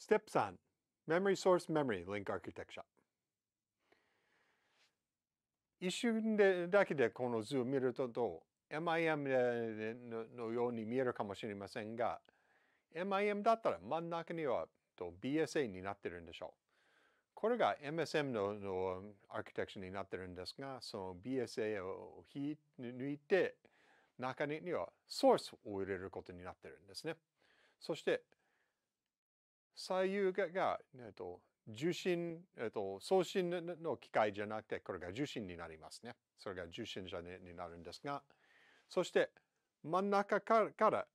Step 3 Memory Source Memory Link Architecture 一瞬でだけでこの図を見ると MIM のように見えるかもしれませんが MIM だったら真ん中にはと BSA になってるんでしょう。これが MSM ののアーキテクチャになってるんですがその BSA を引抜いて中にはソースを入れることになってるんですね。そして左右がが、えっと、受信、えっと、送信の機械じゃなくて、これが受信になりますね。それが受信者になるんですが、そして真ん中から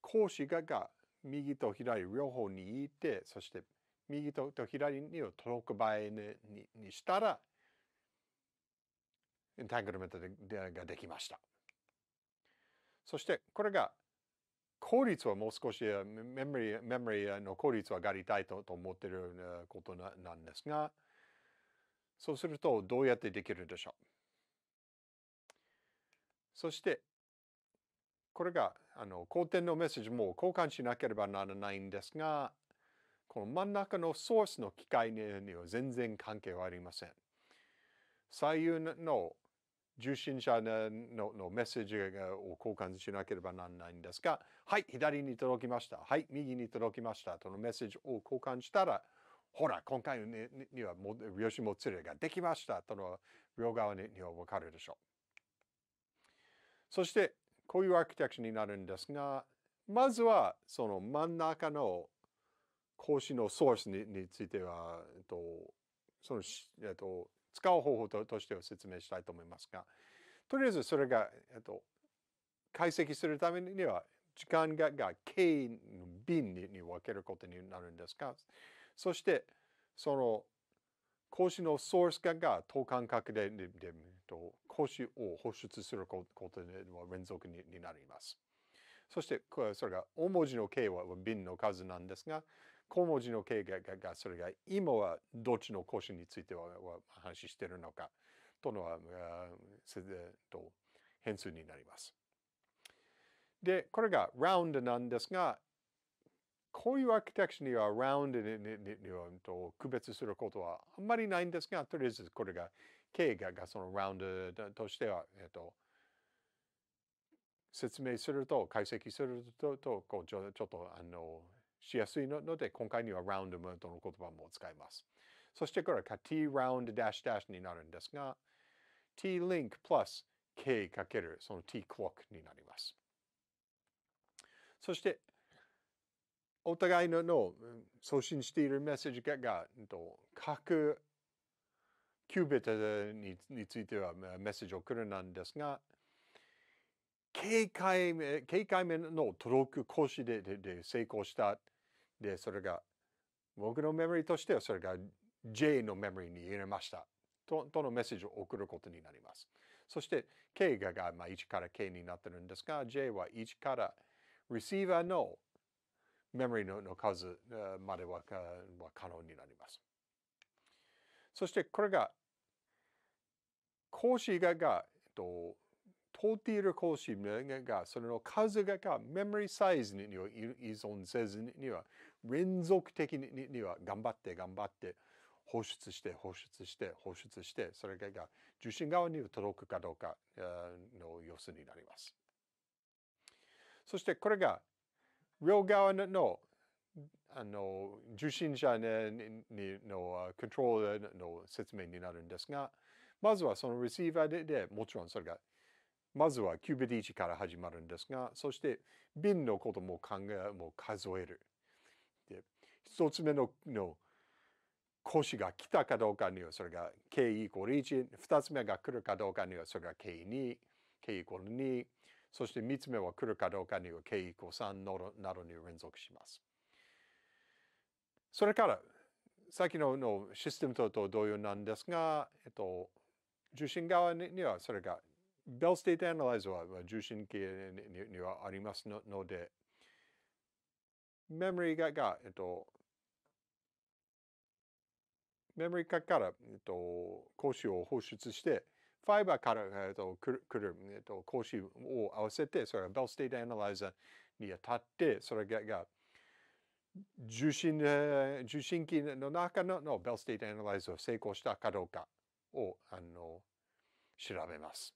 講師がが右と左両方にいて、そして右と左にを届く場合ににしたら、エンタングルメントでができました。そしてこれが効率はもう少しメモリメモリの効率を上がりたいとと思っていることななんですがそうするとどうやってできるでしょうそしてこれがあの後天のメッセージも交換しなければならないんですがこの真ん中のソースの機械には全然関係はありません。左右の受信者ののメッセージを交換しなければならないんですが、はい、左に届きました。はい、右に届きました。とのメッセージを交換したら、ほら、今回には吉もつれができました。との両側にはわかるでしょう。そして、こういうアーキテクチャになるんですが、まずはその真ん中の格子のソースについては、えっと、その、えっと、使う方法としては説明したいと思いますが、とりあえずそれが、えっと、解析するためには、時間がが K の瓶に分けることになるんですが、そして、その、格子のソースがが等間隔ででで格子を保出することは連続にになります。そして、それが大文字の K は瓶の数なんですが、小文字の形ががそれが今はどっちの腰については話してるのかとのはと変数になります。で、これが round なんですが、こういうアーキテクチャには round と区別することはあんまりないんですが、とりあえずこれが K ががその round としては、えっと、説明すると、解析すると、とこうちょちょっとあのしやすいので、今回には round ムーの言葉も使います。そしてこれが t round dash dash になるんですが、t link plus k かけるその t clock になります。そして、お互いのの送信しているメッセージがが各キュービットにについてはメッセージを送るなんですが、警戒目、警戒目の届く講師ででで成功したで、それが、僕のメモリーとしてはそれが J のメモリーに入れましたと。とのメッセージを送ることになります。そして K がが、まあ、1から K になってるんですが、J は1から e シーバーのメモリのの数までは可能になります。そしてこれが講師がが、えっと、通っている講師が、それの数ががメモリサイズには依存せずには連続的には頑張って頑張って放出して放出して放出してそれが受信側に届くかどうかの様子になります。そしてこれが両側のあの受信者にのコントロールの説明になるんですがまずはそのレシーバーででもちろんそれがまずはキュービ i t 1から始まるんですがそして瓶のことも考えも数える一つ目のの腰が来たかどうかにはそれが k イコール1、二つ目が来るかどうかにはそれが k2、k イコール2、そして三つ目は来るかどうかには k イコール3などに連続します。それから、さっきののシステムと同様なんですが、えっと、受信側にはそれが、ベルステートアナライズーは受信機にはありますので、メモリがが、えっと、メモリから、えっと、講師を放出して、ファイバーから、えっと、来る、えっと、講師を合わせて、それが t a ステー n a ナライザーに当たって、それが受信受信機の中のの t a ステー n a ナライ e r を成功したかどうかをあの調べます。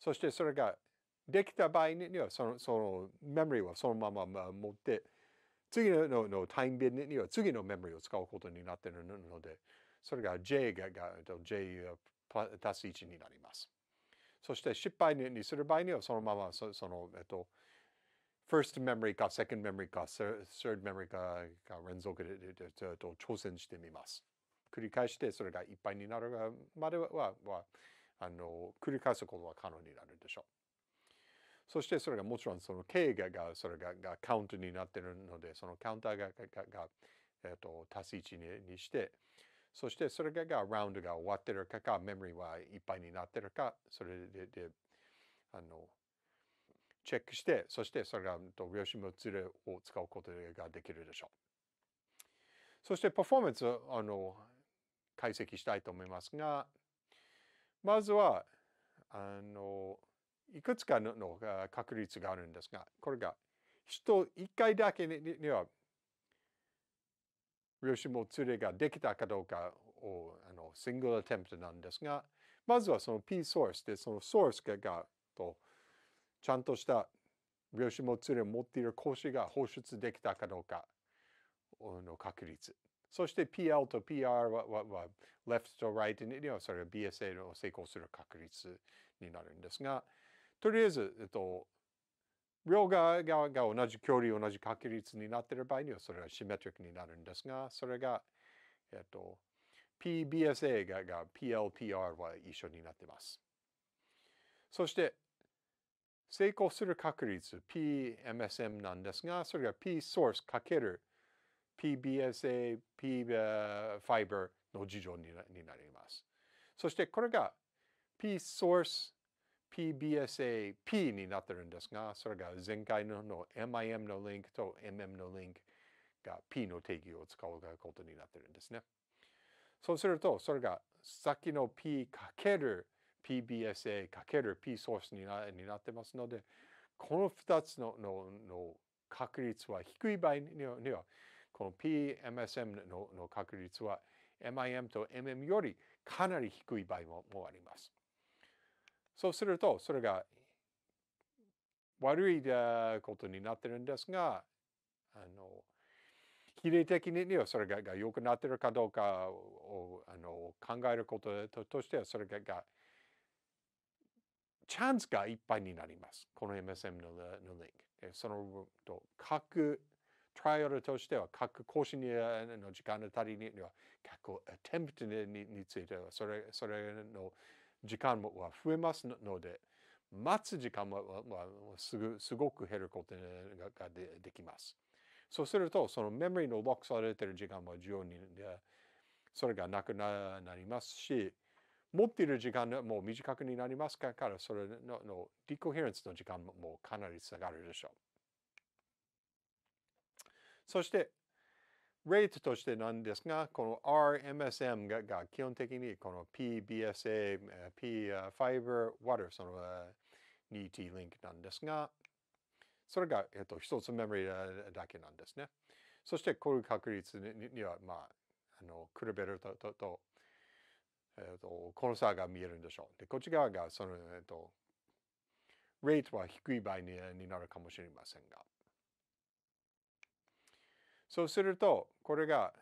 そしてそれができた場合にはそのそのメモリはそのまま持って次ののタイムビンには次のメモリを使うことになっているのでそれが J がが J 足す1になります。そして失敗にする場合にはそのままその、えっと、first memory か second memory か third memory か連続で挑戦してみます。繰り返してそれがいっぱいになるまでははあの繰り返すことは可能になるでしょう。そしてそれがもちろんその K ががそれががカウントになっているのでそのカウンターがががえっと、足す1にしてそしてそれがラウンドが終わってるかか、メモリはいっぱいになってるか、それで、であの、チェックして、そしてそれが量子物理を使うことができるでしょう。そしてパフォーマンスをあの解析したいと思いますが、まずは、あの、いくつかの確率があるんですが、これが、人1回だけには子もつれができたかどうかをあのシングルアテンプトなんですが、まずはその P ソースで、そのソースががとちゃんとした子もつれを持っている講師が放出できたかどうかの確率。そして PL と PR ははは left と right にはそれは BSA の成功する確率になるんですが、とりあえず、えっと、両側が同じ距離、同じ確率になっている場合には、それはシメトリックになるんですが、それが、えっと、PBSA がが PLPR は一緒になっています。そして、成功する確率 PMSM なんですが、それが P ソースかける PBSA、P ファイ e r の事情になります。そしてこれが P ソース PBSAP になってるんですが、それが前回のの MIM のリンクと MM のリンクが P の定義を使うことになってるんですね。そうすると、それが先の P かける PBSA かける P ソースになになってますので、この2つののの確率は低い場合には、にはこの PMSM のの確率は MIM と MM よりかなり低い場合ももあります。そうするとそれが悪いことになってるんですがあの比例的にはそれがが良くなってるかどうかをあの考えることととしてはそれががチャンスがいっぱいになります。この MSM ののリンク。そのと各トライアルとしては各更新の時間あたりには各アテンプトにについてはそれそれの時間もは増えますので待つ時間はすぐすごく減ることができます。そうするとそのメモリのロックされている時間も重要にそれがなくなりますし持っている時間も短くなりますからそれののディコヘレンスの時間もかなり下がるでしょう。そして rate としてなんですが、この RMSM がが基本的にこの PBSA、P Fiber Water、その 2T リンクなんですが、それが、えっと、一つメモリだけなんですね。そして、こういう確率には、まあ、あの、比べると、と、とえっと、この差が見えるんでしょう。で、こっち側が、その、えっと、レートは低い場合になるかもしれませんが。そうすると、これが、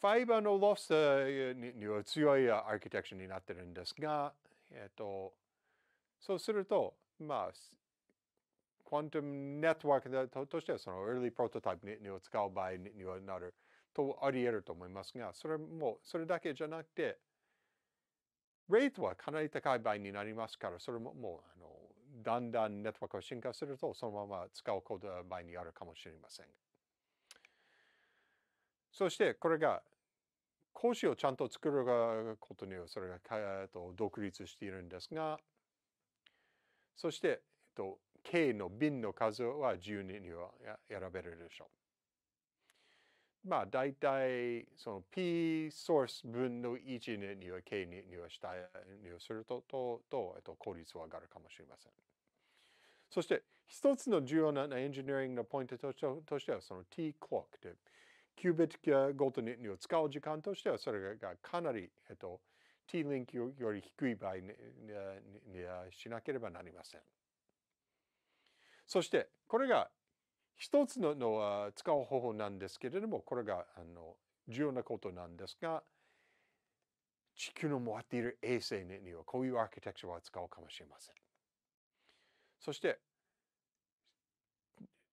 ファイバーのロスには強いアーキテクチャになってるんですが、えっと、そうすると、まあ、クワントムネットワークととしては、そのエリープロトタイプにを使う場合にはなるとあり得ると思いますが、それも、それだけじゃなくて、レートはかなり高い場合になりますから、それももう、あの、だんだんネットワークが進化すると、そのまま使うことは前にあるかもしれません。そして、これが、講師をちゃんと作ることには、それが独立しているんですが、そして、K の瓶の数は自由には選べるでしょう。まあ大体その P ソース分の1には K に入はしにするととと、えっと、効率は上がるかもしれません。そして一つの重要なエンジニアリングのポイントとしてはその T clock でキュービットごとにを使う時間としてはそれがかなり、えっと、T link より低い場合にしなければなりません。そしてこれが一つのの使う方法なんですけれどもこれがあの重要なことなんですが地球の回っている衛星にはこういうアーキテクチャは使うかもしれません。そして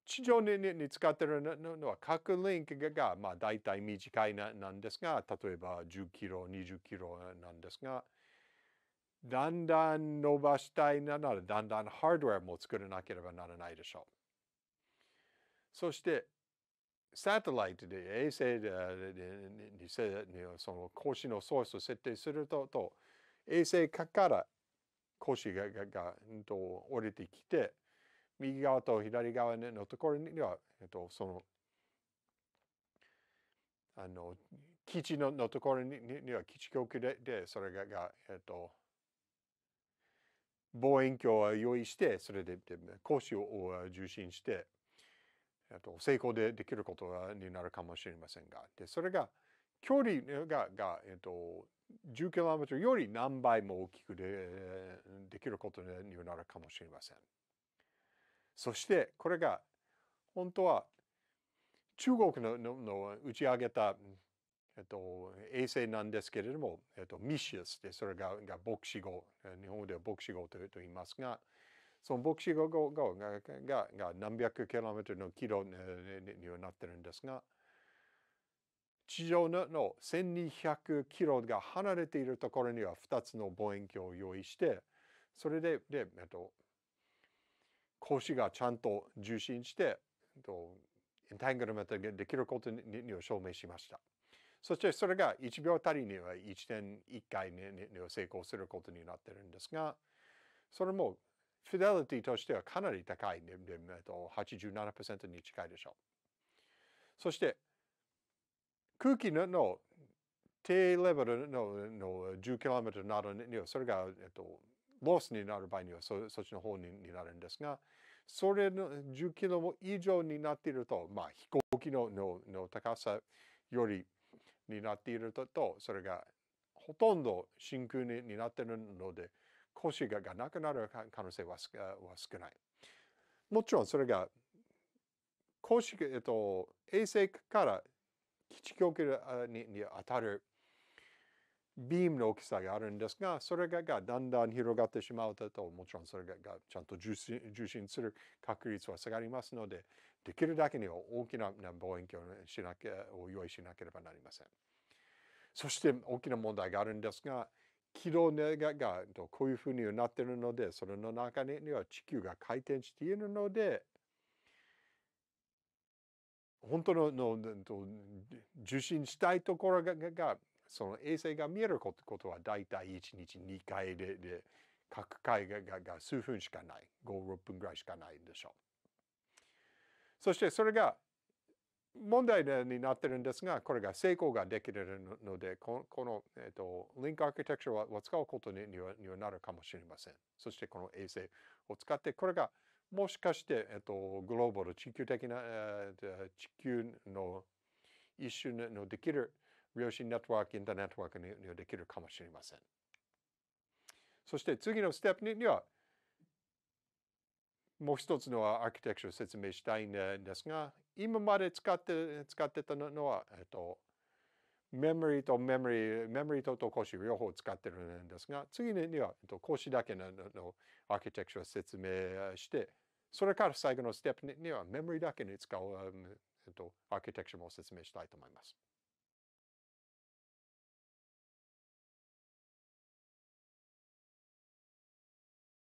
地上にに使っているのは各リンクがまあ大体短いななんですが例えば10キロ20キロなんですがだんだん伸ばしたいならだんだんハードウェアも作らなければならないでしょう。そしてサテライトで衛星にその格子のソースを設定するとと衛星から格子がががと降りてきて右側と左側のところには、えっと、そのあの基地ののところにには基地局ででそれがが、えっと、望遠鏡を用意してそれで格子を受信してえっと、成功でできることになるかもしれませんが、でそれが距離がが、えっと、10km より何倍も大きくでできることになるかもしれません。そしてこれが本当は中国ののの打ち上げた、えっと、衛星なんですけれども、えっと、ミシウスでそれがが牧師号日本語では牧師号と言いますがその牧師がががが何百キロメートルの軌道になってるんですが、地上の1200キロが離れているところには2つの望遠鏡を用意して、それで、で、えっと、格子がちゃんと受信して、えっと、エンタングルメントができることにを証明しました。そしてそれが1秒たりには1.1回に成功することになってるんですが、それもフィデリティとしてはかなり高い、ね、87%に近いでしょう。そして空気の低レベルのの 10km などにはそれが、えっと、ロスになる場合にはそそっちの方にになるんですがそれの 10km 以上になっていると、まあ、飛行機ののの高さよりになっているとそれがほとんど真空になっているので講師がなくなる可能性は少ない。もちろんそれが、講師、えっと、衛星から基地局にに当たるビームの大きさがあるんですが、それががだんだん広がってしまうと、もちろんそれががちゃんと受信する確率は下がりますので、できるだけには大きな望遠鏡しなきゃを用意しなければなりません。そして大きな問題があるんですが、軌道がこういうふうになってるのでそれの中には地球が回転しているので本当のの受信したいところががその衛星が見えることは大体1日2回でで各回ががが数分しかない56分ぐらいしかないんでしょう。そしてそれが問題になってるんですが、これが成功ができるので、この、えっと、リンクアーキテクチャを使うことににはなるかもしれません。そしてこの衛星を使って、これがもしかして、えっと、グローバル、地球的な、え地球の一種のできる量子ネットワーク、インターネットワークにできるかもしれません。そして次のステップには、もう一つのアーキテクチャを説明したいんですが、今まで使って使ってたのは、えっと、メモリーとメモリ、ー、メモリーとと腰両方使ってるんですが、次には、えっと、だけののアーキテクチャを説明して、それから最後のステップにはメモリーだけに使う、えっと、アーキテクチャも説明したいと思います。